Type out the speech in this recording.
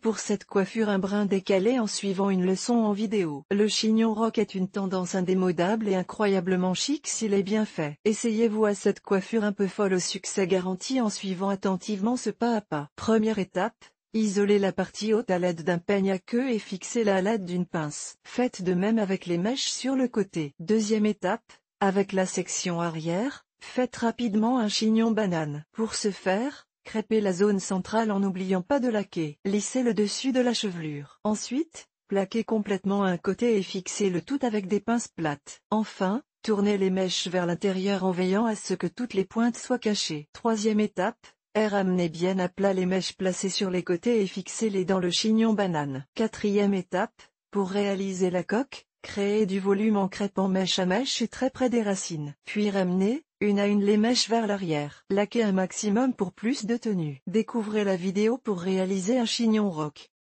pour cette coiffure un brin décalé en suivant une leçon en vidéo. Le chignon rock est une tendance indémodable et incroyablement chic s'il est bien fait. Essayez-vous à cette coiffure un peu folle au succès garanti en suivant attentivement ce pas à pas. Première étape, Isolez la partie haute à l'aide d'un peigne à queue et fixez-la à l'aide d'une pince. Faites de même avec les mèches sur le côté. Deuxième étape, avec la section arrière, faites rapidement un chignon banane. Pour ce faire, Crêpez la zone centrale en n'oubliant pas de laquer. Lissez le dessus de la chevelure. Ensuite, plaquez complètement un côté et fixez le tout avec des pinces plates. Enfin, tournez les mèches vers l'intérieur en veillant à ce que toutes les pointes soient cachées. Troisième étape, ramenez bien à plat les mèches placées sur les côtés et fixez-les dans le chignon banane. Quatrième étape, pour réaliser la coque, Créer du volume en crêpant mèche à mèche et très près des racines. Puis ramener, une à une les mèches vers l'arrière. Laquer un maximum pour plus de tenue. Découvrez la vidéo pour réaliser un chignon rock.